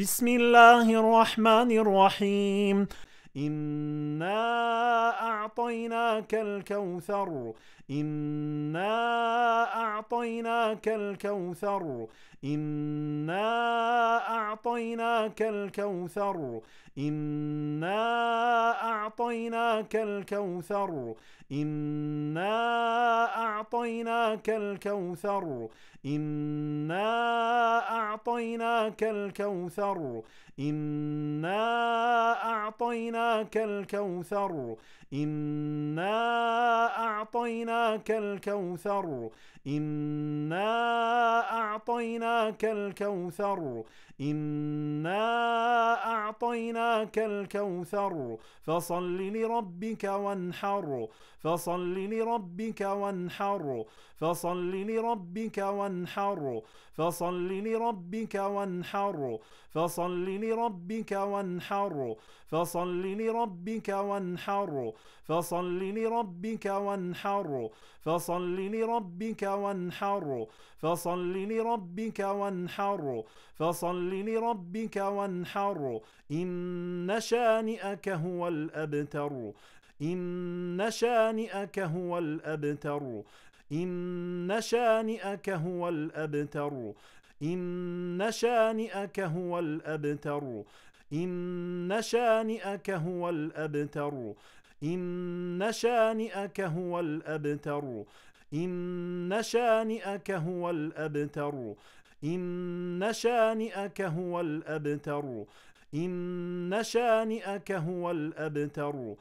بسم الله الرحمن الرحيم إنا أعطيناك الكوثر إنا أعطيناك الكوثر إنا أعطيناك الكوثر إنا أعطيناك الكوثر إنا أعطيناك الكوثر إنا أعطيناك الكوثر إنا أعطيناك الكوثر إنا أعطيناك الكوثر إنا أعطيناك الكوثر إنا أعطيناك الكوثر فصل لربك وانحر فصل لربك وانحر فصل لربك وانحر فصل لربك وانحر فصل لربك وانحر فصل لربك وانحر فصل لربك وانحر فصل لربك وانحر فصل لربك وانحر فصل لربك وانحر إن شانئك هو الأبتر إن شانئك هو الأبتر إن شانئك هو الأبتر إن شانئك هو الأبتر إن شانئك هو الأبتر إن شانئك هو الأبتر إن شانئك هو الأبتر إن شانئك هو الأبتر إن شانئك هو الأبتر